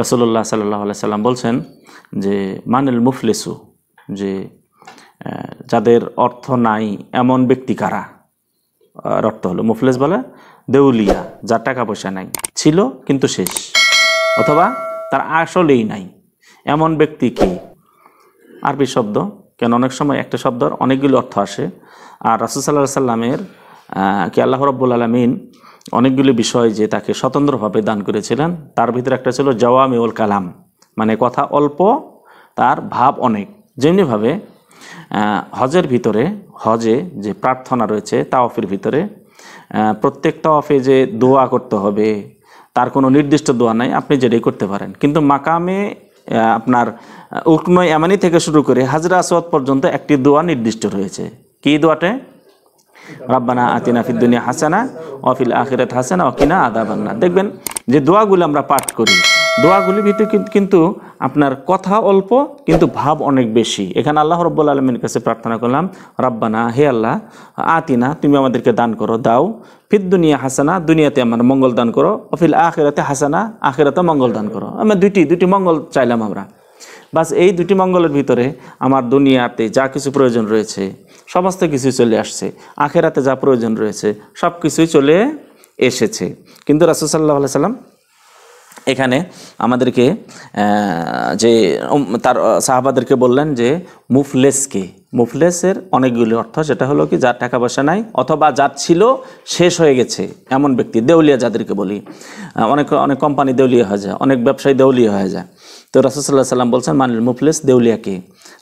রসল্লাহ সাল্লাহ সাল্লাম বলছেন যে মানেল মুফলেসু যে যাদের অর্থ নাই এমন ব্যক্তি কারা অর্থ হলো মুফলেস বলে দেউলিয়া যার টাকা পয়সা নাই ছিল কিন্তু শেষ অথবা তার আসলেই নাই এমন ব্যক্তি কি আরবি শব্দ কেন অনেক সময় একটা শব্দর অনেকগুলো অর্থ আসে আর সাল্লাহ সাল্লামের কি আল্লাহ রব্বুল আলমিন অনেকগুলি বিষয় যে তাকে স্বতন্ত্রভাবে দান করেছিলেন তার ভিতরে একটা ছিল জওয়ামিউল কালাম মানে কথা অল্প তার ভাব অনেক যেমনিভাবে হজের ভিতরে হজে যে প্রার্থনা রয়েছে তাওয়াফের ভিতরে প্রত্যেক তাওয়াফে যে দোয়া করতে হবে তার কোনো নির্দিষ্ট দোয়া নাই আপনি যেটাই করতে পারেন কিন্তু মাকামে আপনার উকনয় এমনি থেকে শুরু করে হাজরা আসওয়াত পর্যন্ত একটি দোয়া নির্দিষ্ট রয়েছে কী দোয়াটে রাব্বানা আতিনা দুনিয়া হাসানা অফিল আখিরাত হাসানা অকিনা আদাবান্না দেখবেন যে দোয়াগুলো আমরা পাঠ করি দোয়াগুলির ভিতরে কিন্তু আপনার কথা অল্প কিন্তু ভাব অনেক বেশি এখানে আল্লাহ রব্বুল আলমীর কাছে প্রার্থনা করলাম রাব্বানা হে আল্লাহ আতিনা তুমি আমাদেরকে দান করো দাও ফির দুনিয়া হাসানা দুনিয়াতে আমার মঙ্গল দান করো অফিল আখেরাতে হাসানা আখেরাতে মঙ্গল দান করো আমরা দুইটি দুটি মঙ্গল চাইলাম আমরা বাস এই দুটি মঙ্গলের ভিতরে আমার দুনিয়াতে যা কিছু প্রয়োজন রয়েছে সমস্ত কিছুই চলে আসছে আখেরাতে যা প্রয়োজন রয়েছে সব কিছুই চলে এসেছে কিন্তু রাসুসাল্লাহ সাল্লাম এখানে আমাদেরকে যে তার সাহাবাদেরকে বললেন যে মুফলেসকে মুফলেসের অনেকগুলি অর্থ সেটা হলো কি যার টাকা পয়সা নাই অথবা যার ছিল শেষ হয়ে গেছে এমন ব্যক্তি দেউলিয়া যাদেরকে বলি অনেক অনেক কোম্পানি দেউলিয়া হয়ে যায় অনেক ব্যবসায়ী দেউলিয়া হয়ে যায় তো রাসুসাল্লাহ সাল্লাম বলছেন মানিল মুফলেস দেউলিয়াকে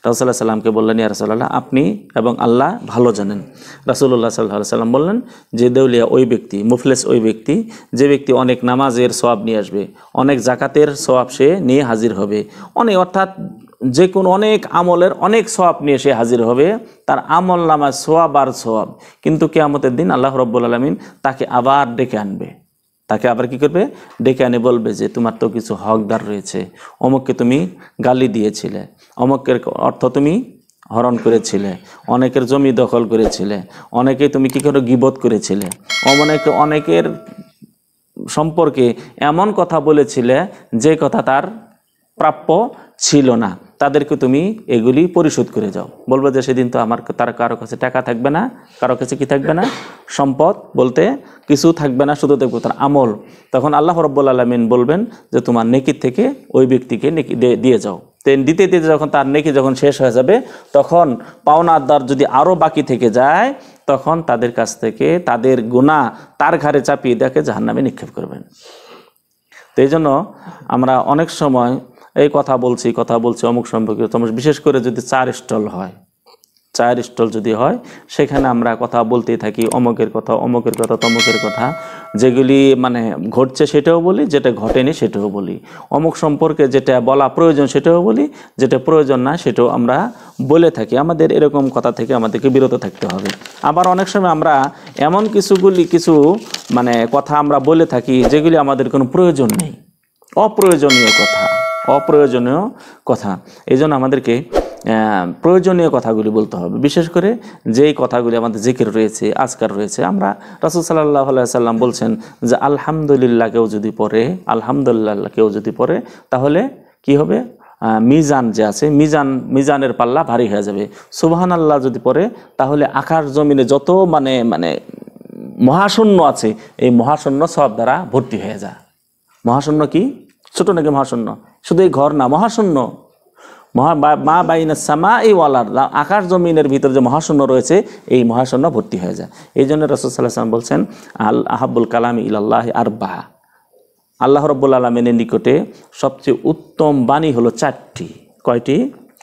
রাসুল্লাহ সাল্লামকে বললেন ইয়া রাসুল্লাহ আপনি এবং আল্লাহ ভালো জানেন রাসুল্লাহ সাল্লাহ সাল্লাম বললেন যে দেউলিয়া ওই ব্যক্তি মুফলেস ওই ব্যক্তি যে ব্যক্তি অনেক নামাজের সবাব নিয়ে আসবে অনেক জাকাতের সবাব সে নিয়ে হাজির হবে অনেক অর্থাৎ যে কোনো অনেক আমলের অনেক সোয়াব নিয়ে সে হাজির হবে তার আমল নামাজ সোয়াব আর সোয়াব কিন্তু কেয়ামতের দিন আল্লাহ রব্বুল আলমিন তাকে আবার ডেকে আনবে তাকে আবার কি করবে ডেকে আনে বলবে যে তোমার তো কিছু হকদার রয়েছে অমুককে তুমি গালি দিয়েছিলে অমকের অর্থ তুমি হরণ করেছিলে অনেকের জমি দখল করেছিলে অনেকে তুমি কি করে গিবত করেছিলে অনেকে অনেকের সম্পর্কে এমন কথা বলেছিলে যে কথা তার প্রাপ্য ছিল না তাদেরকে তুমি এগুলি পরিশোধ করে যাও বলবো যে সেদিন তো আমার তার কারো কাছে টাকা থাকবে না কারো কাছে কি থাকবে না সম্পদ বলতে কিছু থাকবে না শুধু দেখবো তার আমল তখন আল্লাহ রব্বুল আলমিন বলবেন যে তোমার নেকির থেকে ওই ব্যক্তিকে নেকি দিয়ে যাও দেন দিতে দিতে যখন তার নেকি যখন শেষ হয়ে যাবে তখন পাওনা আদার যদি আরও বাকি থেকে যায় তখন তাদের কাছ থেকে তাদের গুণা তার ঘরে চাপিয়ে দেখে নামে নিক্ষেপ করবেন তো এই জন্য আমরা অনেক সময় এই কথা বলছি কথা বলছি অমুক সম্পর্কে বিশেষ করে যদি চার স্টল হয় চায়ের স্টল যদি হয় সেখানে আমরা কথা বলতে থাকি অমকের কথা অমকের কথা তমকের কথা যেগুলি মানে ঘটছে সেটাও বলি যেটা ঘটেনি সেটাও বলি অমক সম্পর্কে যেটা বলা প্রয়োজন সেটাও বলি যেটা প্রয়োজন না সেটাও আমরা বলে থাকি আমাদের এরকম কথা থেকে আমাদেরকে বিরত থাকতে হবে আবার অনেক সময় আমরা এমন কিছুগুলি কিছু মানে কথা আমরা বলে থাকি যেগুলি আমাদের কোনো প্রয়োজন নেই অপ্রয়োজনীয় কথা অপ্রয়োজনীয় কথা এই আমাদেরকে প্রয়োজনীয় কথাগুলি বলতে হবে বিশেষ করে যেই কথাগুলি আমাদের জিকির রয়েছে আজকার রয়েছে আমরা রাসুল সাল্লাহ সাল্লাম বলছেন যে আলহামদুলিল্লাহ কেউ যদি পড়ে আলহামদুলিল্লাহ কেউ যদি পড়ে তাহলে কি হবে মিজান যে আছে মিজান মিজানের পাল্লা ভারী হয়ে যাবে সুবাহান আল্লাহ যদি পড়ে তাহলে আকার জমিনে যত মানে মানে মহাশূন্য আছে এই মহাশূন্য সব দ্বারা ভর্তি হয়ে যায় মহাশূন্য কি ছোট নাকি মহাশূন্য শুধু এই ঘর না মহাশূন্য মা বাইনা সামা এই ওয়ালার আকাশ জমিনের ভিতরে যে মহাশূন্য রয়েছে এই মহাশূন্য ভর্তি হয়ে যায় এই জন্য রসদাল্লাহাম বলছেন আল আহাবুল কালাম ইল্লাহ আর বাহা আল্লাহ রব্বুল আলমিনের নিকটে সবচেয়ে উত্তম বাণী হলো চারটি কয়টি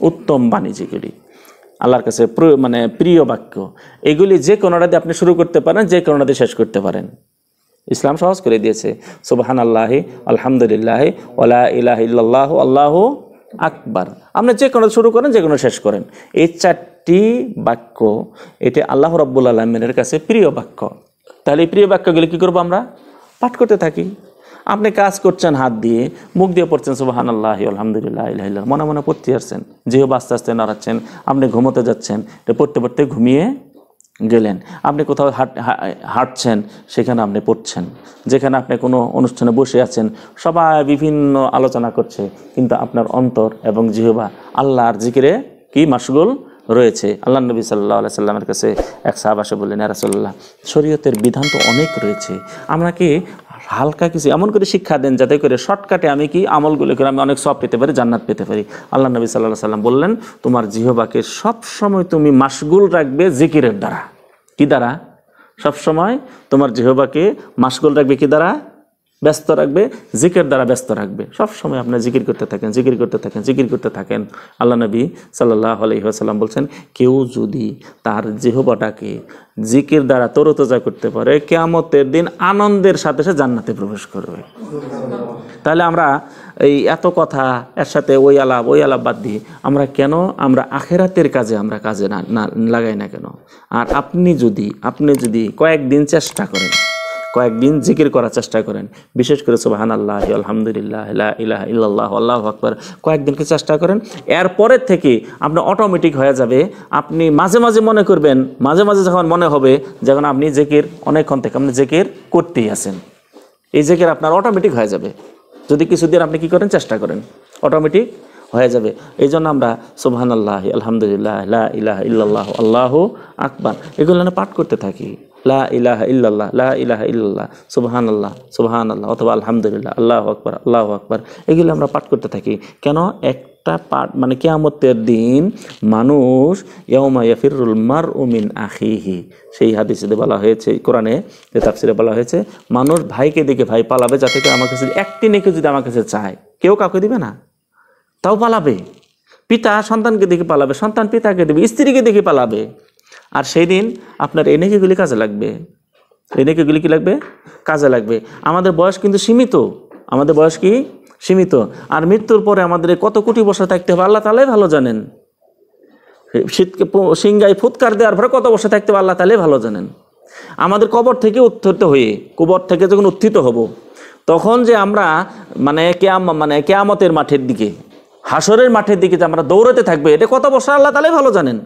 উত্তম বাণী যেগুলি আল্লাহর কাছে মানে প্রিয় বাক্য এগুলি যে দিয়ে আপনি শুরু করতে পারেন যে কোনোটাতে শেষ করতে পারেন ইসলাম সহজ করে দিয়েছে সুবাহান আল্লাহ আলহামদুলিল্লাহ ওলা ইলাহ ইল্লাহ আল্লাহ আকবার আপনি যে কোনো শুরু করেন যে কোনো শেষ করেন এই চারটি বাক্য এটি আল্লাহ রব্বুল আলমিনের কাছে প্রিয় বাক্য তাহলে এই প্রিয় বাক্যগুলি কী করবো আমরা পাঠ করতে থাকি আপনি কাজ করছেন হাত দিয়ে মুখ দিয়ে পড়ছেন সুবাহান আল্লাহ আলহামদুলিল্লাহ ইল্লাহ মনে মনে পড়তে আসছেন যেহেতু আস্তে আস্তে নাড়াচ্ছেন আপনি ঘুমোতে যাচ্ছেন পড়তে পড়তে ঘুমিয়ে গেলেন আপনি কোথাও হাঁটছেন সেখানে আপনি পড়ছেন যেখানে আপনি কোনো অনুষ্ঠানে বসে আছেন সবাই বিভিন্ন আলোচনা করছে কিন্তু আপনার অন্তর এবং জিহবা আল্লাহর জিকিরে কি মাসগুল রয়েছে আল্লাহ নবী সাল্লাহ আল্লাহ সাল্লামের কাছে এক সাহাব বললেন রাসল্লাহ শরীয়তের বিধান তো অনেক রয়েছে আমরা কি হালকা কিছু এমন করে শিক্ষা দেন যাতে করে শর্টকাটে আমি কি আমলগুলো করে আমি অনেক সব পেতে পারি জান্নাত পেতে পারি আল্লাহ নবী সাল্লাহ সাল্লাম বললেন তোমার জিহবাকে সবসময় তুমি মাসগুল রাখবে জিকিরের দ্বারা কি দ্বারা সবসময় তোমার জিহবাকে মাসগুল রাখবে কি দ্বারা ব্যস্ত রাখবে জিকের দ্বারা ব্যস্ত রাখবে সব সময় আপনি জিকির করতে থাকেন জিকির করতে থাকেন জিকির করতে থাকেন আল্লাহ নবী সাল্লাহ আলহিহাসাল্লাম বলছেন কেউ যদি তার জিহবাটাকে জিকির দ্বারা তরতজা করতে পারে কেয়ামতের দিন আনন্দের সাথে সে জান্নাতে প্রবেশ করবে তাহলে আমরা এই এত কথা এর সাথে ওই আলাপ ওই আলাপ বাদ দিয়ে আমরা কেন আমরা আখেরাতের কাজে আমরা কাজে না লাগাই না কেন আর আপনি যদি আপনি যদি কয়েকদিন চেষ্টা করেন কয়েকদিন জিকির করার চেষ্টা করেন বিশেষ করে সুবাহান আল্লাহ আলহামদুলিল্লাহ ইহ ইল্লাহ আল্লাহ আকবর কয়েকদিনকে চেষ্টা করেন এরপরের থেকে আপনার অটোমেটিক হয়ে যাবে আপনি মাঝে মাঝে মনে করবেন মাঝে মাঝে যখন মনে হবে যখন আপনি জেকির অনেকক্ষণ থেকে আপনি জেকির করতেই আছেন এই জেকির আপনার অটোমেটিক হয়ে যাবে যদি কিছুদিন আপনি কি করেন চেষ্টা করেন অটোমেটিক হয়ে যাবে এই জন্য আমরা সোহান আল্লাহ আলহামদুলিল্লাহ ইহ ইল্লাহ আল্লাহ আকবার এগুলো পাঠ করতে থাকি লা আল্লাহ আল্লাহ অথবা আলহামদুলিল্লাহ আল্লাহ এগুলো আমরা পাঠ করতে থাকি কেন একটা পাঠ মানে কেয়ামতের দিন মানুষ ইয়মা ইয়াফিরুল মার উমিন আখিহি সেই হাদিসে বলা হয়েছে কোরআনে যে তাফসিরে বলা হয়েছে মানুষ ভাইকে দেখে ভাই পালাবে যাতে করে আমার কাছে একটি নেকে যদি আমার কাছে চায় কেউ কাউকে দিবে না তাও পালাবে পিতা সন্তানকে দেখে পালাবে সন্তান পিতাকে দেবে স্ত্রীকে দেখে পালাবে আর সেই দিন আপনার এনেকিগুলি কাজে লাগবে এনেকিগুলি কি লাগবে কাজে লাগবে আমাদের বয়স কিন্তু সীমিত আমাদের বয়স কি সীমিত আর মৃত্যুর পরে আমাদের কত কোটি বসে থাকতে হবে আল্লাহ তালাই ভালো জানেন শীতকে সিঙ্গায় ফুৎকার দেওয়ার পরে কত বসে থাকতে হবে আল্লাহ তালাই ভালো জানেন আমাদের কবর থেকে উত্থিত হয়ে কবর থেকে যখন উত্থিত হব তখন যে আমরা মানে কেয়াম মানে কেয়ামতের মাঠের দিকে হাসরের মাঠের দিকে যে আমরা দৌড়াতে থাকবে এটা কত বছর আল্লাহ তালাই ভালো জানেন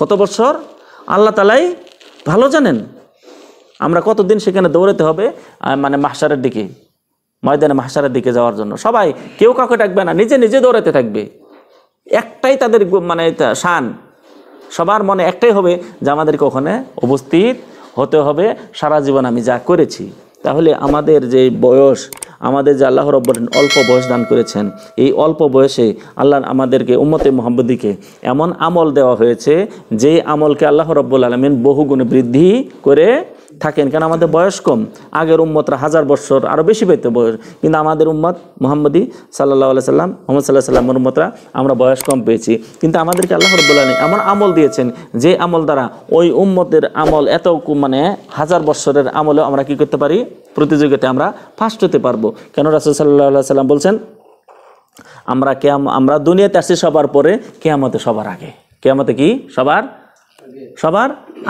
কত বছর আল্লাহ তালাই ভালো জানেন আমরা কতদিন সেখানে দৌড়াতে হবে মানে মাসারের দিকে ময়দানে মাসারের দিকে যাওয়ার জন্য সবাই কেউ কাউকে ডাকবে না নিজে নিজে দৌড়াতে থাকবে একটাই তাদের মানে শান সবার মনে একটাই হবে যে আমাদেরকে ওখানে উপস্থিত হতে হবে সারা জীবন আমি যা করেছি তাহলে আমাদের যে বয়স আমাদের যে আল্লাহ রব্বর অল্প বয়স দান করেছেন এই অল্প বয়সে আল্লাহ আমাদেরকে উম্মতে মোহাম্মদীকে এমন আমল দেওয়া হয়েছে যে আমলকে আল্লাহ রব্বুল আলমিন বহুগুণে বৃদ্ধি করে থাকেন কারণ আমাদের বয়স কম আগের উম্মতরা হাজার বছর আরও বেশি পেতে বয়স কিন্তু আমাদের উম্মত মোহাম্মদী সাল্লাহ আলাই সাল্লাম মোহাম্মদ সাল্লাহ সাল্লামের উম্মতরা আমরা বয়স কম পেয়েছি কিন্তু আমাদেরকে আল্লাহ বলেনি এমন আমল দিয়েছেন যে আমল দ্বারা ওই উম্মতের আমল এত মানে হাজার বছরের আমলেও আমরা কি করতে পারি প্রতিযোগিতায় আমরা ফার্স্ট হতে পারবো কেন রাসুল সাল্লাহ সাল্লাম বলছেন আমরা কেয়াম আমরা দুনিয়াতে আসছি সবার পরে কেয়ামতে সবার আগে কেয়ামতে কি সবার সবার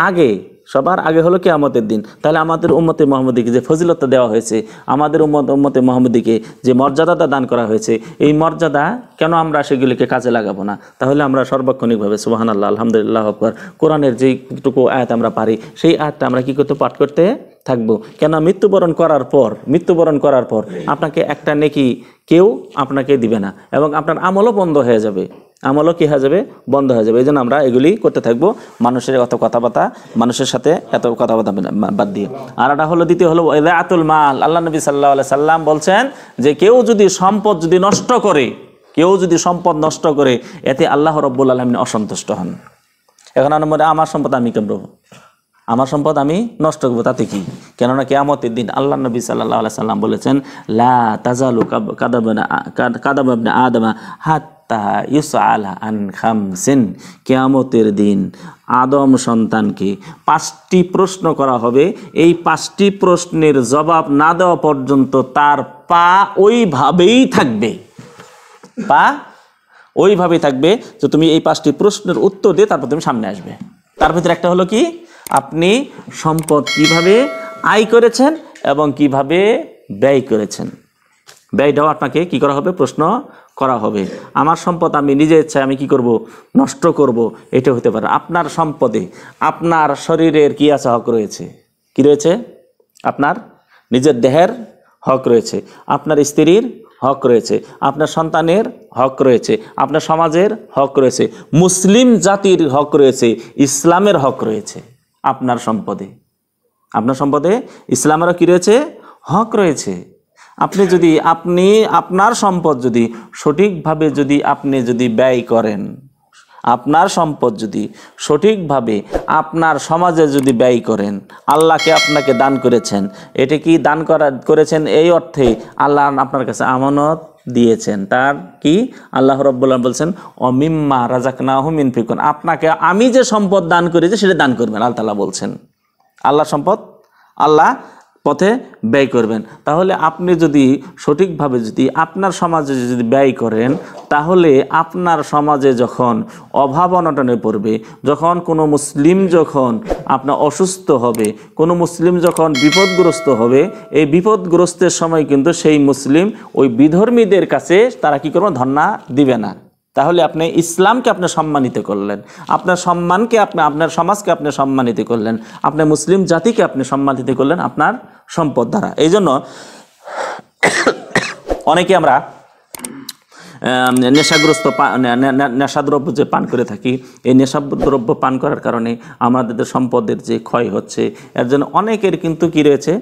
আগে সবার আগে হলো আমাদের দিন তাহলে আমাদের উম্মতে মোহাম্মদীকে যে ফজিলতা দেওয়া হয়েছে আমাদের উম্মত উম্মতে মোহাম্মদীকে যে মর্যাদাটা দান করা হয়েছে এই মর্যাদা কেন আমরা সেগুলিকে কাজে লাগাবো না তাহলে আমরা সর্বাক্ষণিকভাবে সুবাহান আল্লাহ আলহামদুলিল্লাহ আকবর কোরআনের যেইটুকু আয়াত আমরা পারি সেই আয়াতটা আমরা কি করতে পাঠ করতে থাকবো কেন মৃত্যুবরণ করার পর মৃত্যুবরণ করার পর আপনাকে একটা নেকি কেউ আপনাকে দিবে না এবং আপনার আমলও বন্ধ হয়ে যাবে আমলও কী হয়ে যাবে বন্ধ হয়ে যাবে এই জন্য আমরা এগুলি করতে থাকবো মানুষের এত কথাবার্তা মানুষের সাথে এত কথাবার্তা বাদ দিয়ে আর একটা হলো দ্বিতীয় হলো আতুল মাল আল্লাহ নবী সাল্লাহ সাল্লাম বলছেন যে কেউ যদি সম্পদ যদি নষ্ট করে কেউ যদি সম্পদ নষ্ট করে এতে আল্লাহ রব্বুল আলমিন অসন্তুষ্ট হন এখন আমার আমার সম্পদ আমি কেমন আমার সম্পদ আমি নষ্ট করবো তাতে কি কেননা কেয়ামতের দিন আল্লাহ নবী সাল্লাহ সাল্লাম বলেছেন লা তাজালু কাদাবাবনা কাদাবাবনা আদমা হাত তাহা ইউস আন খামসেন কেয়ামতের দিন আদম সন্তানকে পাঁচটি প্রশ্ন করা হবে এই পাঁচটি প্রশ্নের জবাব না দেওয়া পর্যন্ত তার পা ওইভাবেই থাকবে পা ওইভাবেই থাকবে যে তুমি এই পাঁচটি প্রশ্নের উত্তর দিয়ে তারপর তুমি সামনে আসবে তার ভিতরে একটা হলো কি আপনি সম্পদ কিভাবে আয় করেছেন এবং কিভাবে ব্যয় করেছেন ব্যয়টাও আপনাকে কি করা হবে প্রশ্ন করা হবে আমার সম্পদ আমি নিজে ইচ্ছায় আমি কি করব নষ্ট করব এটা হতে পারে আপনার সম্পদে আপনার শরীরের কী আছে হক রয়েছে কি রয়েছে আপনার নিজের দেহের হক রয়েছে আপনার স্ত্রীর হক রয়েছে আপনার সন্তানের হক রয়েছে আপনার সমাজের হক রয়েছে মুসলিম জাতির হক রয়েছে ইসলামের হক রয়েছে আপনার সম্পদে আপনার সম্পদে ইসলামেরও কি রয়েছে হক রয়েছে আপনি হ্যাঁ। যদি আপনি আপনার সম্পদ যদি সঠিকভাবে যদি আপনি যদি ব্যয় করেন আপনার সম্পদ যদি সঠিকভাবে আপনার সমাজে যদি ব্যয় করেন আল্লাহকে আপনাকে দান করেছেন এটা কি দান করা করেছেন এই অর্থে আল্লাহ আপনার কাছে আমানত দিয়েছেন তার কি আল্লাহ রব্বুল্লাহ বলছেন অমিম্মা না হুমিন ফিকুন আপনাকে আমি যে সম্পদ দান করেছি সেটা দান করবেন আল্লাহ বলছেন আল্লাহ সম্পদ আল্লাহ পথে ব্যয় করবেন তাহলে আপনি যদি সঠিকভাবে যদি আপনার সমাজে যদি ব্যয় করেন তাহলে আপনার সমাজে যখন অভাব অনটনে পড়বে যখন কোনো মুসলিম যখন আপনার অসুস্থ হবে কোনো মুসলিম যখন বিপদগ্রস্ত হবে এই বিপদগ্রস্তের সময় কিন্তু সেই মুসলিম ওই বিধর্মীদের কাছে তারা কী করবে ধর্ণা দিবে না তাহলে আপনি ইসলামকে আপনি সম্মানিত করলেন আপনার সম্মানকে আপনি আপনার সমাজকে আপনি সম্মানিত করলেন আপনার মুসলিম জাতিকে আপনি সম্মানিত করলেন আপনার সম্পদ দ্বারা এই জন্য অনেকে আমরা নেশাগ্রস্ত নেশাদ্রব্য যে পান করে থাকি এই নেশাদ্রব্য পান করার কারণে আমাদের সম্পদের যে ক্ষয় হচ্ছে এর জন্য অনেকের কিন্তু কি রয়েছে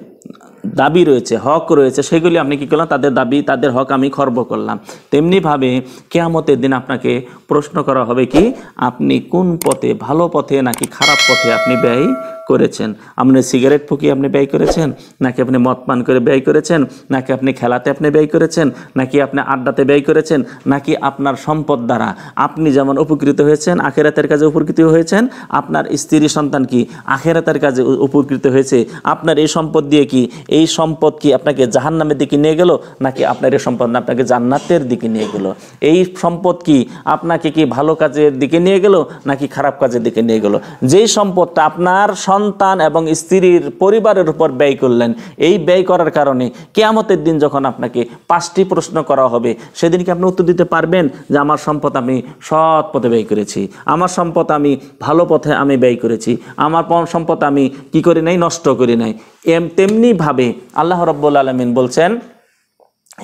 দাবি রয়েছে হক রয়েছে সেগুলি আপনি কী করলাম তাদের দাবি তাদের হক আমি খর্ব করলাম তেমনিভাবে কেয়ামতের দিন আপনাকে প্রশ্ন করা হবে কি আপনি কোন পথে ভালো পথে নাকি খারাপ পথে আপনি ব্যয় করেছেন আপনি সিগারেট ফুকিয়ে আপনি ব্যয় করেছেন নাকি আপনি মদ পান করে ব্যয় করেছেন নাকি আপনি খেলাতে আপনি ব্যয় করেছেন নাকি আপনি আড্ডাতে ব্যয় করেছেন নাকি আপনার সম্পদ দ্বারা আপনি যেমন উপকৃত হয়েছেন আখেরাতের কাজে উপকৃত হয়েছেন আপনার স্ত্রী সন্তান কি আখেরাতের কাজে উপকৃত হয়েছে আপনার এই সম্পদ দিয়ে কি এই সম্পদ কি আপনাকে জাহান নামের দিকে নিয়ে গেল নাকি আপনার এই সম্পদ না আপনাকে জান্নাতের দিকে নিয়ে গেল এই সম্পদ কি আপনাকে কি ভালো কাজের দিকে নিয়ে গেল নাকি খারাপ কাজের দিকে নিয়ে গেল যেই সম্পদটা আপনার সন্তান এবং স্ত্রীর পরিবারের উপর ব্যয় করলেন এই ব্যয় করার কারণে কেয়ামতের দিন যখন আপনাকে পাঁচটি প্রশ্ন করা হবে সেদিন কি আপনি উত্তর দিতে পারবেন যে আমার সম্পদ আমি সৎ পথে ব্যয় করেছি আমার সম্পদ আমি ভালো পথে আমি ব্যয় করেছি আমার সম্পদ আমি কি করি নাই নষ্ট করি নাই এম তেমনিভাবে আল্লাহ রব্বুল আলমিন বলছেন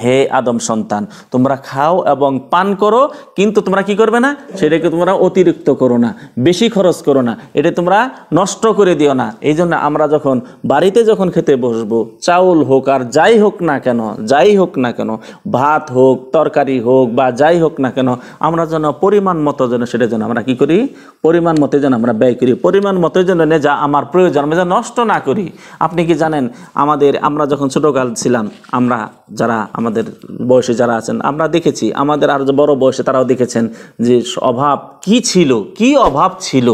হে আদম সন্তান তোমরা খাও এবং পান করো কিন্তু তোমরা কি করবে না সেটাকে তোমরা অতিরিক্ত করো না বেশি খরচ করো না এটা তোমরা নষ্ট করে দিও না এই জন্য আমরা যখন বাড়িতে যখন খেতে বসবো চাউল হোক আর যাই হোক না কেন যাই হোক না কেন ভাত হোক তরকারি হোক বা যাই হোক না কেন আমরা যেন পরিমাণ মতো যেন সেটা যেন আমরা কি করি পরিমাণ মতো যেন আমরা ব্যয় করি পরিমাণ মতো যেন যা আমার প্রয়োজন আমি যেন নষ্ট না করি আপনি কি জানেন আমাদের আমরা যখন ছোটোকাল ছিলাম আমরা যারা আমাদের বয়সে যারা আছেন আমরা দেখেছি আমাদের আর যে বড় বয়সে তারাও দেখেছেন যে অভাব কি ছিল কি অভাব ছিল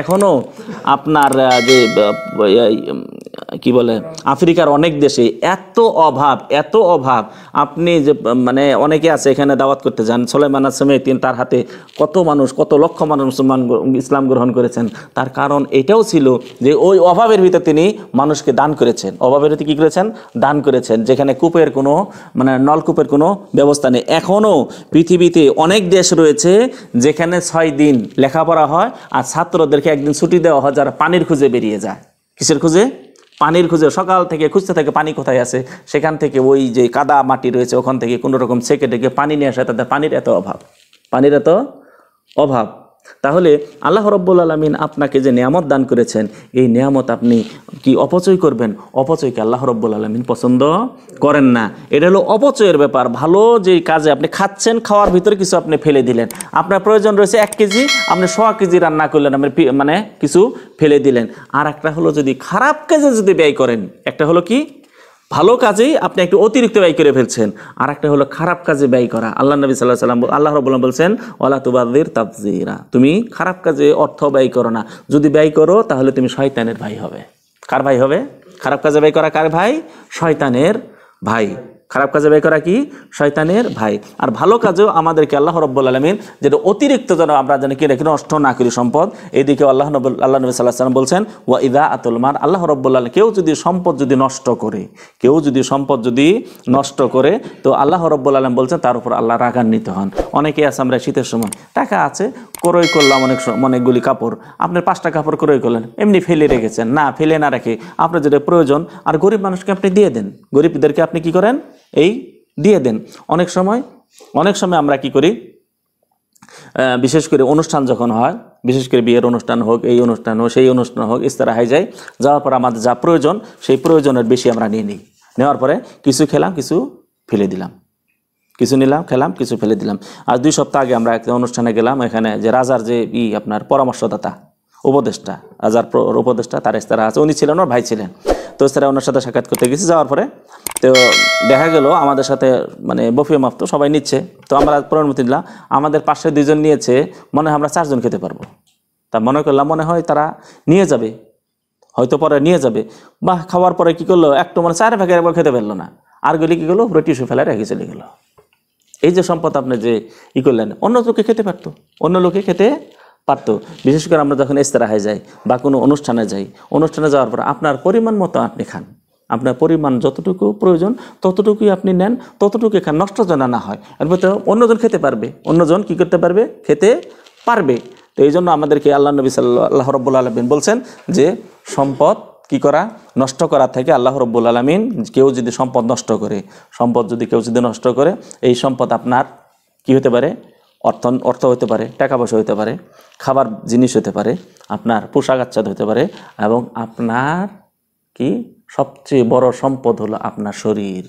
এখনও আপনার যে কি বলে আফ্রিকার অনেক দেশে এত অভাব এত অভাব আপনি যে মানে অনেকে আছে এখানে দাওয়াত করতে যান সোলেমান আসমে তিনি তার হাতে কত মানুষ কত লক্ষ মানুষ মুসলমান ইসলাম গ্রহণ করেছেন তার কারণ এটাও ছিল যে ওই অভাবের ভিতরে তিনি মানুষকে দান করেছেন অভাবের ভিতরে কী করেছেন দান করেছেন যেখানে কূপের কোনো মানে নলকূপের কোনো ব্যবস্থা নেই এখনও পৃথিবীতে অনেক দেশ রয়েছে যেখানে ছয় দিন লেখাপড়া হয় আর ছাত্রদেরকে একদিন ছুটি দেওয়া হয় যারা পানির খুঁজে বেরিয়ে যায় কিসের খুঁজে পানির খুঁজে সকাল থেকে খুঁজতে থাকে পানি কোথায় আছে সেখান থেকে ওই যে কাদা মাটি রয়েছে ওখান থেকে কোনো রকম ছেঁকে ডেকে পানি নিয়ে আসে তাদের পানির এত অভাব পানির এত অভাব তাহলে আল্লাহ রব্বুল আলমিন আপনাকে যে নিয়ামত দান করেছেন এই নিয়ামত আপনি কি অপচয় করবেন অপচয়কে আল্লাহ রব্বুল আলমিন পছন্দ করেন না এটা হলো অপচয়ের ব্যাপার ভালো যে কাজে আপনি খাচ্ছেন খাওয়ার ভিতরে কিছু আপনি ফেলে দিলেন আপনার প্রয়োজন রয়েছে এক কেজি আপনি শ কেজি রান্না করলেন আপনি মানে কিছু ফেলে দিলেন আর একটা হলো যদি খারাপ কাজে যদি ব্যয় করেন একটা হলো কি ভালো কাজেই আপনি একটু অতিরিক্ত ব্যয় করে ফেলছেন আর একটা হলো খারাপ কাজে ব্যয় করা আল্লাহ নবী সাল্লাহ সাল্লাম আল্লাহ রবুল্লাহ বলছেন ওলা তুবাদির তাবজিরা তুমি খারাপ কাজে অর্থ ব্যয় করো না যদি ব্যয় করো তাহলে তুমি শয়তানের ভাই হবে কার ভাই হবে খারাপ কাজে ব্যয় করা কার ভাই শয়তানের ভাই খারাপ কাজে ব্যয় করা কি শয়তানের ভাই আর ভালো কাজেও আমাদেরকে আল্লাহ রব্বুল আলমিন যেটা অতিরিক্ত যেন আমরা যেন কি রেখে নষ্ট না করি সম্পদ এদিকে আল্লাহ নব আল্লাহ নবী সাল্লাহ সাল্লাম বলছেন ও ইদা আতুলমান আল্লাহ রব্বুল আলম কেউ যদি সম্পদ যদি নষ্ট করে কেউ যদি সম্পদ যদি নষ্ট করে তো আল্লাহ রব্বুল আলম বলছেন তার উপর আল্লাহ রাগান্বিত হন অনেকেই আছে আমরা শীতের সময় টাকা আছে ক্রয় করলাম অনেক অনেকগুলি কাপড় আপনার পাঁচটা কাপড় ক্রয় করলেন এমনি ফেলে রেখেছেন না ফেলে না রেখে আপনার যেটা প্রয়োজন আর গরিব মানুষকে আপনি দিয়ে দেন গরিবদেরকে আপনি কি করেন এই দিয়ে দেন অনেক সময় অনেক সময় আমরা কি করি বিশেষ করে অনুষ্ঠান যখন হয় বিশেষ করে বিয়ের অনুষ্ঠান হোক এই অনুষ্ঠান হোক সেই অনুষ্ঠান হোক ইস্তারা হয়ে যায় যাওয়ার পর আমাদের যা প্রয়োজন সেই প্রয়োজনের বেশি আমরা নিয়ে নিই নেওয়ার পরে কিছু খেলাম কিছু ফেলে দিলাম কিছু নিলাম খেলাম কিছু ফেলে দিলাম আজ দুই সপ্তাহ আগে আমরা একটা অনুষ্ঠানে গেলাম এখানে যে রাজার যে ই আপনার পরামর্শদাতা উপদেষ্টা রাজার উপদেষ্টা তার ইস্তারা আছে উনি ছিলেন ওর ভাই ছিলেন তো স্যার ওনার সাথে সাক্ষাৎ করতে গেছি যাওয়ার পরে তো দেখা গেল আমাদের সাথে মানে বফিয়া মাফ তো সবাই নিচ্ছে তো আমরা অনুমতি দিলাম আমাদের পাশে দুজন নিয়েছে মনে হয় আমরা চারজন খেতে পারবো তা মনে করলাম মনে হয় তারা নিয়ে যাবে হয়তো পরে নিয়ে যাবে বা খাওয়ার পরে কি করলো একটু মানে চার ভাগের একবার খেতে পারলো না আর গেলে কী করলো রুটি টিস্যু ফেলায় রেখে চলে গেলো এই যে সম্পদ আপনি যে ই করলেন অন্য লোকে খেতে পারতো অন্য লোকে খেতে পারত বিশেষ করে আমরা যখন ইস্তেরাহায় যাই বা কোনো অনুষ্ঠানে যাই অনুষ্ঠানে যাওয়ার পর আপনার পরিমাণ মতো আপনি খান আপনার পরিমাণ যতটুকু প্রয়োজন ততটুকুই আপনি নেন ততটুকু এখানে নষ্ট জানা না হয় এরপর অন্যজন খেতে পারবে অন্যজন কি করতে পারবে খেতে পারবে তো এই জন্য আমাদেরকে আল্লাহ নবী সাল্লাহ আল্লাহ রব্বুল আলমিন বলছেন যে সম্পদ কি করা নষ্ট করা থেকে আল্লাহ রব্বুল আলমিন কেউ যদি সম্পদ নষ্ট করে সম্পদ যদি কেউ যদি নষ্ট করে এই সম্পদ আপনার কি হতে পারে অর্থ অর্থ হতে পারে টাকা পয়সা হতে পারে খাবার জিনিস হতে পারে আপনার পোশাক আচ্ছাদ হতে পারে এবং আপনার কি সবচেয়ে বড় সম্পদ হলো আপনার শরীর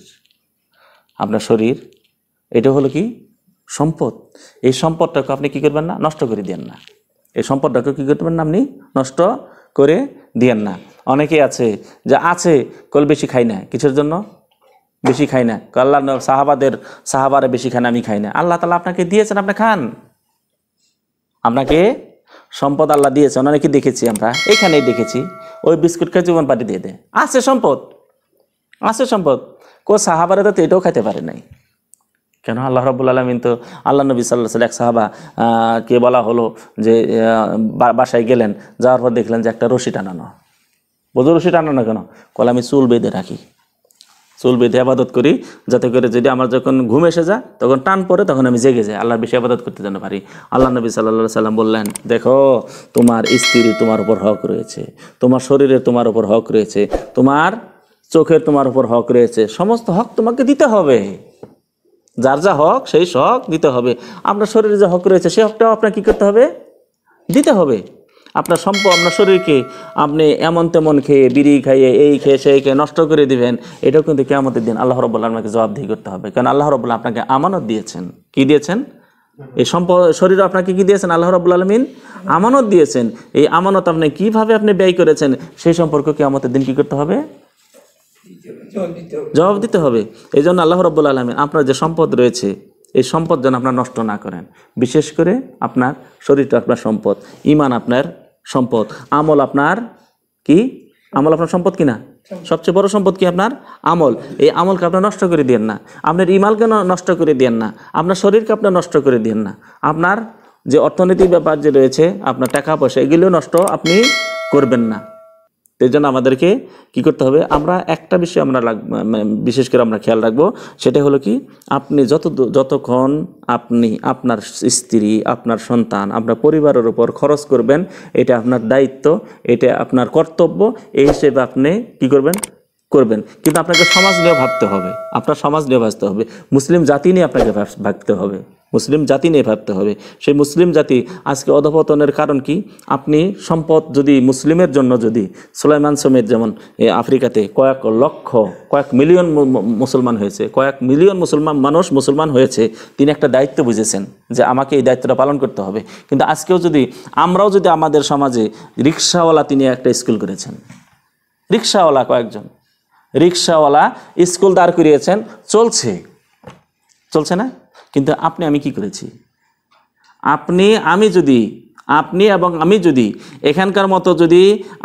আপনার শরীর এটা হলো কি সম্পদ এই সম্পদটাকে আপনি কি করবেন না নষ্ট করে দেন না এই সম্পদটাকে কী করবেন না আপনি নষ্ট করে দিয়েন না অনেকে আছে যে আছে কল বেশি খাই না কিছুর জন্য বেশি খাই না আল্লাহ সাহাবাদের সাহাবারে বেশি খান আমি খাই না আল্লাহ তালা আপনাকে দিয়েছেন আপনি খান আপনাকে সম্পদ আল্লাহ দিয়েছে অনেকে দেখেছি আমরা এখানেই দেখেছি ওই বিস্কুট খেয়ে জীবন পাটি দিয়ে দেয় আছে সম্পদ আছে সম্পদ কো সাহাবারে তো এটাও খাইতে পারে নাই কেন আল্লাহ রব্বুল আলমিন তো আল্লাহ নবী সাল্লাহ সাল এক সাহাবা কে বলা হলো যে বাসায় গেলেন যাওয়ার পর দেখলেন যে একটা রশি টানানো বোধ রশি টানানো কেন কল আমি চুল বেঁধে রাখি চুল বেঁধে আবাদত করি যাতে করে যদি আমার যখন ঘুম এসে যায় তখন টান পড়ে তখন আমি জেগে যাই আল্লাহর বেশি আবাদত করতে যেন পারি আল্লাহ নবী সাল্লাহ সাল্লাম বললেন দেখো তোমার স্ত্রী তোমার উপর হক রয়েছে তোমার শরীরের তোমার উপর হক রয়েছে তোমার চোখের তোমার উপর হক রয়েছে সমস্ত হক তোমাকে দিতে হবে যার যা হক সেই হক দিতে হবে আপনার শরীরে যে হক রয়েছে সেই হকটাও আপনার কী করতে হবে দিতে হবে আপনার সম্প আপনার শরীরকে আপনি এমন তেমন খেয়ে বিড়ি খাইয়ে এই খেয়ে সেই খেয়ে নষ্ট করে দিবেন এটাও কিন্তু কেমতের দিন আল্লাহ রবুল্লা আপনাকে জবাবদিহি করতে হবে কারণ আল্লাহ রবুল্লা আপনাকে আমানত দিয়েছেন কি দিয়েছেন এই সম্প শরীর আপনাকে কি দিয়েছেন আল্লাহ রবুল আলমিন আমানত দিয়েছেন এই আমানত আপনি কিভাবে আপনি ব্যয় করেছেন সেই সম্পর্ক কেমতের দিন কি করতে হবে জবাব দিতে হবে এই জন্য আল্লাহ রব্বুল আলমিন আপনার যে সম্পদ রয়েছে এই সম্পদ যেন আপনার নষ্ট না করেন বিশেষ করে আপনার শরীরটা আপনার সম্পদ ইমান আপনার সম্পদ আমল আপনার কি আমল আপনার সম্পদ কিনা সবচেয়ে বড় সম্পদ কি আপনার আমল এই আমলকে আপনার নষ্ট করে দেন না আপনার ইমালকে নষ্ট করে দেন না আপনার শরীরকে আপনার নষ্ট করে দেন না আপনার যে অর্থনৈতিক ব্যাপার যে রয়েছে আপনার টাকা পয়সা এগুলো নষ্ট আপনি করবেন না এই জন্য আমাদেরকে কি করতে হবে আমরা একটা বিষয় আমরা বিশেষ করে আমরা খেয়াল রাখবো সেটা হলো কি আপনি যত যতক্ষণ আপনি আপনার স্ত্রী আপনার সন্তান আপনার পরিবারের উপর খরচ করবেন এটা আপনার দায়িত্ব এটা আপনার কর্তব্য এই হিসেবে আপনি কি করবেন করবেন কিন্তু আপনাকে সমাজ নিয়ে ভাবতে হবে আপনার সমাজ নিয়ে ভাবতে হবে মুসলিম জাতি নিয়ে আপনাকে ভাবতে হবে মুসলিম জাতি নিয়ে ভাবতে হবে সেই মুসলিম জাতি আজকে অধপতনের কারণ কি আপনি সম্পদ যদি মুসলিমের জন্য যদি সুলাইমান সমেত যেমন আফ্রিকাতে কয়েক লক্ষ কয়েক মিলিয়ন মুসলমান হয়েছে কয়েক মিলিয়ন মুসলমান মানুষ মুসলমান হয়েছে তিনি একটা দায়িত্ব বুঝেছেন যে আমাকে এই দায়িত্বটা পালন করতে হবে কিন্তু আজকেও যদি আমরাও যদি আমাদের সমাজে রিক্সাওয়ালা তিনি একটা স্কুল করেছেন রিক্সাওয়ালা কয়েকজন রিক্সাওয়ালা স্কুল দাঁড় করিয়েছেন চলছে চলছে না কিন্তু আপনি আমি কি করেছি আপনি আমি যদি আপনি এবং আমি যদি এখানকার মতো যদি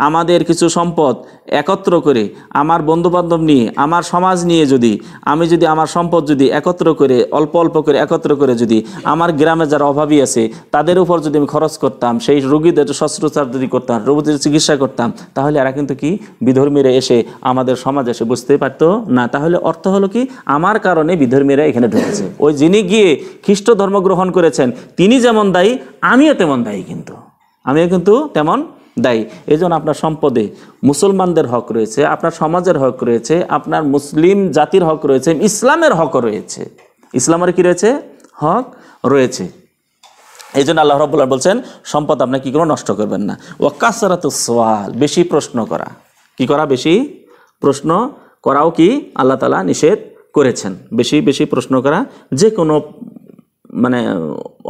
আমাদের কিছু সম্পদ একত্র করে আমার বন্ধুবান্ধব নিয়ে আমার সমাজ নিয়ে যদি আমি যদি আমার সম্পদ যদি একত্র করে অল্প অল্প করে একত্র করে যদি আমার গ্রামে যারা অভাবী আছে তাদের উপর যদি আমি খরচ করতাম সেই রোগীদের শস্ত্রচার যদি করতাম রোগীদের চিকিৎসা করতাম তাহলে এরা কিন্তু কি বিধর্মীরা এসে আমাদের সমাজ এসে বুঝতে পারতো না তাহলে অর্থ হলো কি আমার কারণে বিধর্মীরা এখানে ঢুকেছে ওই যিনি গিয়ে খ্রিস্ট ধর্ম গ্রহণ করেছেন তিনি যেমন দায়ী আমিও তেমন দায়ী কিন্তু আমিও কিন্তু তেমন দায়ী এই জন্য আপনার সম্পদে মুসলমানদের হক রয়েছে আপনার সমাজের হক রয়েছে আপনার মুসলিম জাতির হক রয়েছে ইসলামের হক রয়েছে ইসলামের কি রয়েছে হক রয়েছে এই জন্য আল্লাহ রব্বুল্লাহ বলছেন সম্পদ আপনার কী করে নষ্ট করবেন না ও তো সোয়াল বেশি প্রশ্ন করা কি করা বেশি প্রশ্ন করাও কি আল্লাহ তালা নিষেধ করেছেন বেশি বেশি প্রশ্ন করা যে কোনো মানে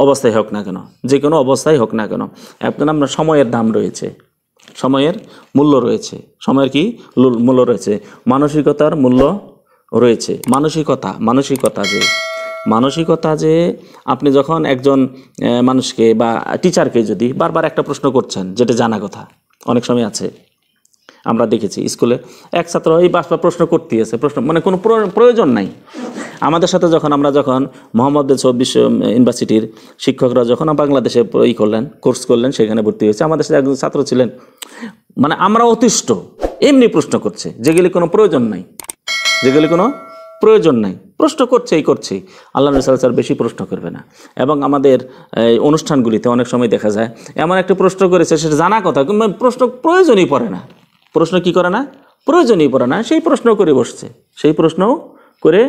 অবস্থায় হোক না কেন যে কোনো অবস্থায় হোক না কেন এখন আমরা সময়ের দাম রয়েছে সময়ের মূল্য রয়েছে সময়ের কি মূল্য রয়েছে মানসিকতার মূল্য রয়েছে মানসিকতা মানসিকতা যে মানসিকতা যে আপনি যখন একজন মানুষকে বা টিচারকে যদি বারবার একটা প্রশ্ন করছেন যেটা জানা কথা অনেক সময় আছে আমরা দেখেছি স্কুলে এক ছাত্র এই বাসপা প্রশ্ন করতে আছে প্রশ্ন মানে কোনো প্রয়োজন নাই আমাদের সাথে যখন আমরা যখন মোহাম্মদ বিশ্ব ইউনিভার্সিটির শিক্ষকরা যখন বাংলাদেশে ই করলেন কোর্স করলেন সেখানে ভর্তি হয়েছে আমাদের সাথে একজন ছাত্র ছিলেন মানে আমরা অতিষ্ঠ এমনি প্রশ্ন করছে যেগুলি কোনো প্রয়োজন নাই যেগুলি কোনো প্রয়োজন নাই প্রশ্ন করছেই করছেই আল্লাহ রসাল স্যার বেশি প্রশ্ন করবে না এবং আমাদের এই অনুষ্ঠানগুলিতে অনেক সময় দেখা যায় এমন একটা প্রশ্ন করেছে সেটা জানা কথা প্রশ্ন প্রয়োজনই পড়ে না প্রশ্ন কি করে না প্রয়োজনই পড়ে না সেই প্রশ্ন করে বসছে সেই প্রশ্ন করে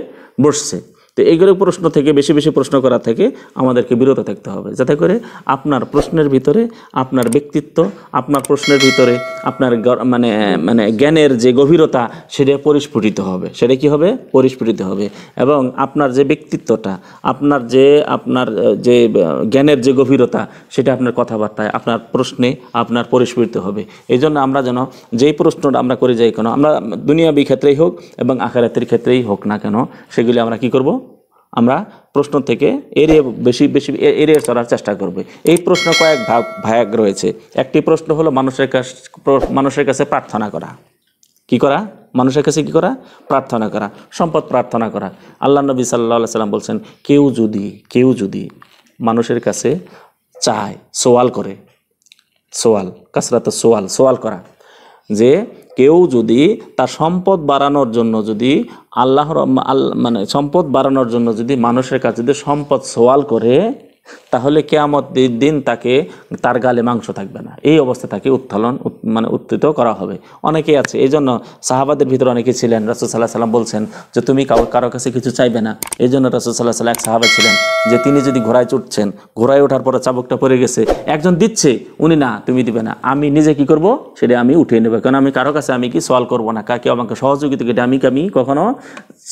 বসছে তো এইগুলো প্রশ্ন থেকে বেশি বেশি প্রশ্ন করা থেকে আমাদেরকে বিরত থাকতে হবে যাতে করে আপনার প্রশ্নের ভিতরে আপনার ব্যক্তিত্ব আপনার প্রশ্নের ভিতরে আপনার মানে মানে জ্ঞানের যে গভীরতা সেটা পরিস্ফুটিত হবে সেটা কি হবে পরিস্ফুটিত হবে এবং আপনার যে ব্যক্তিত্বটা আপনার যে আপনার যে জ্ঞানের যে গভীরতা সেটা আপনার কথাবার্তায় আপনার প্রশ্নে আপনার পরিস্ফুটিত হবে এই জন্য আমরা যেন যেই প্রশ্নটা আমরা করে যাই কেন আমরা দুনিয়াবি ক্ষেত্রেই হোক এবং আখারাতের ক্ষেত্রেই হোক না কেন সেগুলি আমরা কি করব আমরা প্রশ্ন থেকে এড়িয়ে বেশি বেশি এড়িয়ে চলার চেষ্টা করবে এই প্রশ্ন কয়েক ভাগ ভাগ রয়েছে একটি প্রশ্ন হলো মানুষের কাছে মানুষের কাছে প্রার্থনা করা কি করা মানুষের কাছে কি করা প্রার্থনা করা সম্পদ প্রার্থনা করা আল্লাহ নবী সাল্লা সাল্লাম বলছেন কেউ যদি কেউ যদি মানুষের কাছে চায় সোয়াল করে সোয়াল কাসরাত সোয়াল সোয়াল করা যে কেউ যদি তার সম্পদ বাড়ানোর জন্য যদি আল্লাহর মানে সম্পদ বাড়ানোর জন্য যদি মানুষের কাছে যদি সম্পদ সোয়াল করে তাহলে কেয়ামত দিন তাকে তার গালে মাংস থাকবে না এই অবস্থা তাকে উত্থালন মানে উত্থিত করা হবে অনেকেই আছে এই জন্য সাহাবাদের ভিতরে অনেকে ছিলেন রাসুল সাল্লাহ সাল্লাম বলছেন যে তুমি কারো কাছে কিছু চাইবে না এই জন্য রাসুল সাল্লাহ সাল্লাহ এক সাহাবা ছিলেন যে তিনি যদি ঘোড়ায় চুটছেন ঘোড়ায় ওঠার পরে চাবকটা পড়ে গেছে একজন দিচ্ছে উনি না তুমি দিবে না আমি নিজে কি করব সেটা আমি উঠিয়ে নেবো কারণ আমি কারো কাছে আমি কি সওয়াল করব না কাকে আমাকে সহযোগিতা এটা আমি আমি কখনো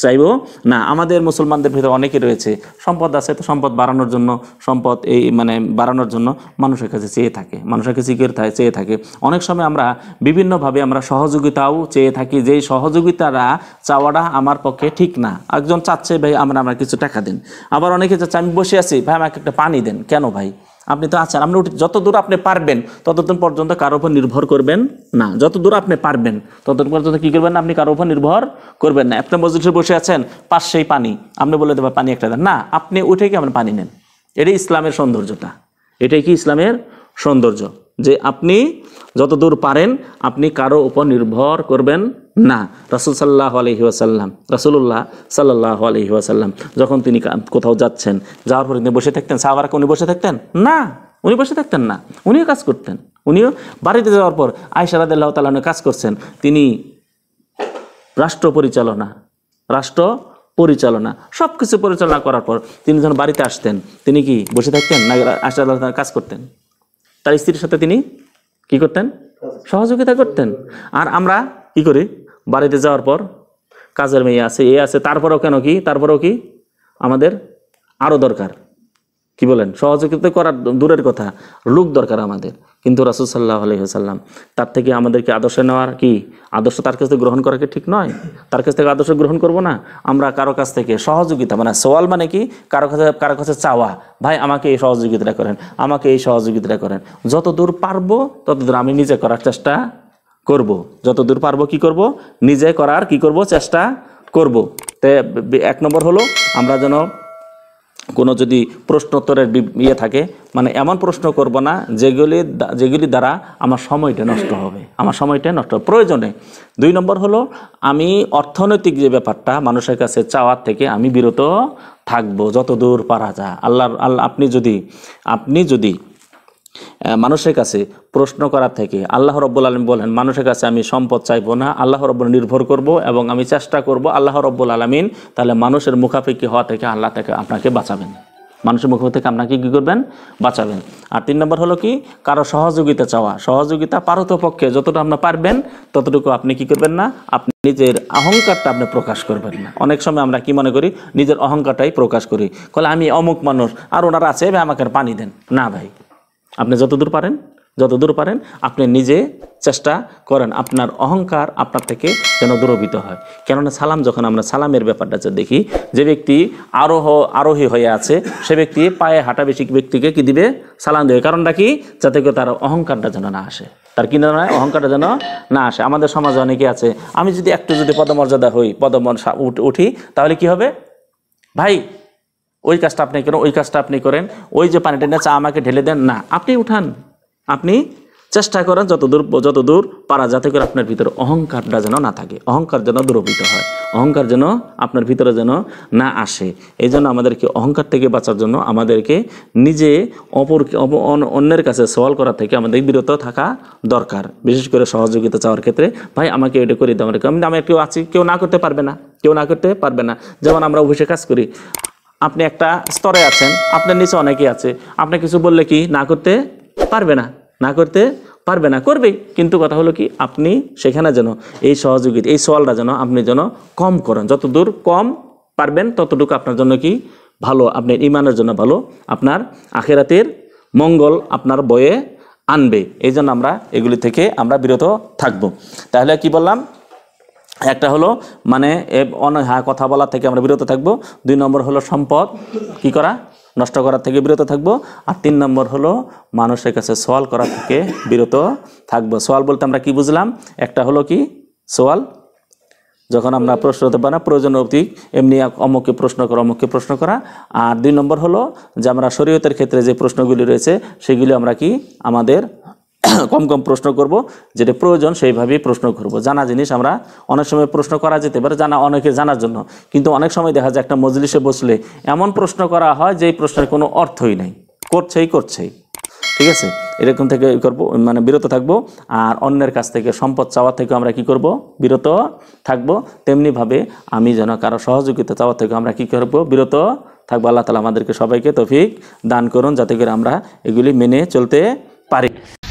চাইব না আমাদের মুসলমানদের ভিতরে অনেকে রয়েছে সম্পদ আছে তো সম্পদ বাড়ানোর জন্য সম্পদ সম্পদ এই মানে বাড়ানোর জন্য মানুষের কাছে চেয়ে থাকে মানুষের কাছে কি চেয়ে থাকে অনেক সময় আমরা বিভিন্নভাবে আমরা সহযোগিতাও চেয়ে থাকি যেই সহযোগিতারা চাওয়াটা আমার পক্ষে ঠিক না একজন চাচ্ছে ভাই আমরা আমার কিছু টাকা দিন আবার অনেকে চাচ্ছে আমি বসে আছি ভাই আমাকে একটা পানি দেন কেন ভাই আপনি তো আছেন আপনি যত দূর আপনি পারবেন ততদিন পর্যন্ত কারো উপর নির্ভর করবেন না যত দূর আপনি পারবেন ততদিন পর্যন্ত কী করবেন না আপনি কারোর উপর নির্ভর করবেন না আপনি মজুরি বসে আছেন পাশেই পানি আপনি বলে দেবেন পানি একটা দেন না আপনি উঠে গিয়ে আপনি পানি নেন এটাই ইসলামের সৌন্দর্যটা এটাই কি ইসলামের সৌন্দর্য যে আপনি যতদূর পারেন আপনি কারো উপর নির্ভর করবেন না রাসুল সাল্লাহ আলহি আসাল্লাম রাসুল্লাহ সাল্লাহ আলহি আসাল্লাম যখন তিনি কোথাও যাচ্ছেন যাওয়ার পরে তিনি বসে থাকতেন সাহাবারাকে উনি বসে থাকতেন না উনি বসে থাকতেন না উনিও কাজ করতেন উনিও বাড়িতে যাওয়ার পর আয়সা আল্লাহ তালনে কাজ করছেন তিনি রাষ্ট্র পরিচালনা রাষ্ট্র পরিচালনা সব কিছু পরিচালনা করার পর তিনি যখন বাড়িতে আসতেন তিনি কি বসে থাকতেন না আসার কাজ করতেন তার স্ত্রীর সাথে তিনি কি করতেন সহযোগিতা করতেন আর আমরা কি করি বাড়িতে যাওয়ার পর কাজের মেয়ে আছে এ আছে তারপরেও কেন কি তারপরেও কি আমাদের আরও দরকার কি বলেন সহযোগিতা করার দূরের কথা লোক দরকার আমাদের কিন্তু রাসুল সাল্লাহ আলহিহাল্লাম তার থেকে আমাদেরকে আদর্শ নেওয়ার কি আদর্শ তার কাছ থেকে গ্রহণ করাকে ঠিক নয় তার কাছ থেকে আদর্শ গ্রহণ করব না আমরা কারো কাছ থেকে সহযোগিতা মানে সওয়াল মানে কি কারো কাছে কারো কাছে চাওয়া ভাই আমাকে এই সহযোগিতাটা করেন আমাকে এই সহযোগিতাটা করেন যত দূর পারবো তত দূর আমি নিজে করার চেষ্টা করব। যত দূর পারবো কি করব নিজে করার কি করব চেষ্টা করব তে এক নম্বর হলো আমরা যেন কোনো যদি প্রশ্নোত্তরের ইয়ে থাকে মানে এমন প্রশ্ন করব না যেগুলি যেগুলি দ্বারা আমার সময়টা নষ্ট হবে আমার সময়টা নষ্ট হবে প্রয়োজনে দুই নম্বর হলো আমি অর্থনৈতিক যে ব্যাপারটা মানুষের কাছে চাওয়ার থেকে আমি বিরত থাকবো যত দূর পারা যা আল্লাহর আল্লাহ আপনি যদি আপনি যদি মানুষের কাছে প্রশ্ন করা থেকে আল্লাহ রব্বুল আলম বলেন মানুষের কাছে আমি সম্পদ চাইবো না আল্লাহ রব্বুল নির্ভর করব এবং আমি চেষ্টা করব আল্লাহ রব্বুল আলমিন তাহলে মানুষের মুখাপেক্ষি হওয়া থেকে আল্লাহ থেকে আপনাকে বাঁচাবেন মানুষের মুখ থেকে আপনাকে কী করবেন বাঁচাবেন আর তিন নম্বর হলো কি কারো সহযোগিতা চাওয়া সহযোগিতা পারতপক্ষে যতটা আপনি পারবেন ততটুকু আপনি কি করবেন না আপনি নিজের অহংকারটা আপনি প্রকাশ করবেন না অনেক সময় আমরা কি মনে করি নিজের অহংকারটাই প্রকাশ করি কলে আমি অমুক মানুষ আর ওনারা আছে আমাকে পানি দেন না ভাই আপনি যতদূর পারেন যতদূর পারেন আপনি নিজে চেষ্টা করেন আপনার অহংকার আপনার থেকে যেন দূরবিত হয় কেননা সালাম যখন আমরা সালামের ব্যাপারটা যে দেখি যে ব্যক্তি আরোহ আরোহী হয়ে আছে সে ব্যক্তি পায়ে হাঁটা বেশি ব্যক্তিকে কি দিবে সালাম দেবে কারণটা কি যাতে করে তার অহংকারটা যেন না আসে তার কি নয় অহংকারটা যেন না আসে আমাদের সমাজে অনেকে আছে আমি যদি একটু যদি পদমর্যাদা হই পদমর্যা উঠি তাহলে কি হবে ভাই ওই কাজটা আপনি করেন ওই কাজটা আপনি করেন ওই যে পানিটা নিয়ে চা আমাকে ঢেলে দেন না আপনি উঠান আপনি চেষ্টা করেন যতদূর যতদূর পারা যাতে করে আপনার ভিতরে অহংকারটা যেন না থাকে অহংকার যেন দূরভূত হয় অহংকার যেন আপনার ভিতরে যেন না আসে এই জন্য আমাদেরকে অহংকার থেকে বাঁচার জন্য আমাদেরকে নিজে অপরকে অন্যের কাছে সওয়াল করা থেকে আমাদের বিরত থাকা দরকার বিশেষ করে সহযোগিতা চাওয়ার ক্ষেত্রে ভাই আমাকে এটা করে দাও আমি আমি কেউ আছি কেউ না করতে পারবে না কেউ না করতে পারবে না যেমন আমরা অফিসে কাজ করি আপনি একটা স্তরে আছেন আপনার নিচে অনেকে আছে আপনি কিছু বললে কি না করতে পারবে না না করতে পারবে না করবে কিন্তু কথা হলো কি আপনি সেখানে যেন এই সহযোগী এই সওয়ালটা যেন আপনি যেন কম করেন যত দূর কম পারবেন ততটুকু আপনার জন্য কি ভালো আপনার ইমানের জন্য ভালো আপনার আখেরাতের মঙ্গল আপনার বয়ে আনবে এই জন্য আমরা এগুলি থেকে আমরা বিরত থাকব তাহলে কি বললাম একটা হলো মানে অনহা কথা বলা থেকে আমরা বিরত থাকব দুই নম্বর হলো সম্পদ কি করা নষ্ট করার থেকে বিরত থাকব আর তিন নম্বর হলো মানুষের কাছে সোয়াল করা থেকে বিরত থাকব সোয়াল বলতে আমরা কি বুঝলাম একটা হলো কি সোয়াল যখন আমরা প্রশ্ন হতে পারি না প্রয়োজন অবধি এমনি অমুককে প্রশ্ন করা অমুককে প্রশ্ন করা আর দুই নম্বর হলো যে আমরা শরীয়তের ক্ষেত্রে যে প্রশ্নগুলি রয়েছে সেগুলি আমরা কি আমাদের কম কম প্রশ্ন করব যেটা প্রয়োজন সেইভাবেই প্রশ্ন করব জানা জিনিস আমরা অনেক সময় প্রশ্ন করা যেতে পারে জানা অনেকে জানার জন্য কিন্তু অনেক সময় দেখা যায় একটা মজলিসে বসলে এমন প্রশ্ন করা হয় এই প্রশ্নের কোনো অর্থই নাই করছেই করছেই ঠিক আছে এরকম থেকে করব মানে বিরত থাকব আর অন্যের কাছ থেকে সম্পদ চাওয়া থেকে আমরা কি করব বিরত থাকব তেমনিভাবে আমি যেন কারো সহযোগিতা চাওয়া থেকে আমরা কি করব বিরত থাকবো আল্লাহ তালা আমাদেরকে সবাইকে তফিক দান করুন যাতে করে আমরা এগুলি মেনে চলতে পারি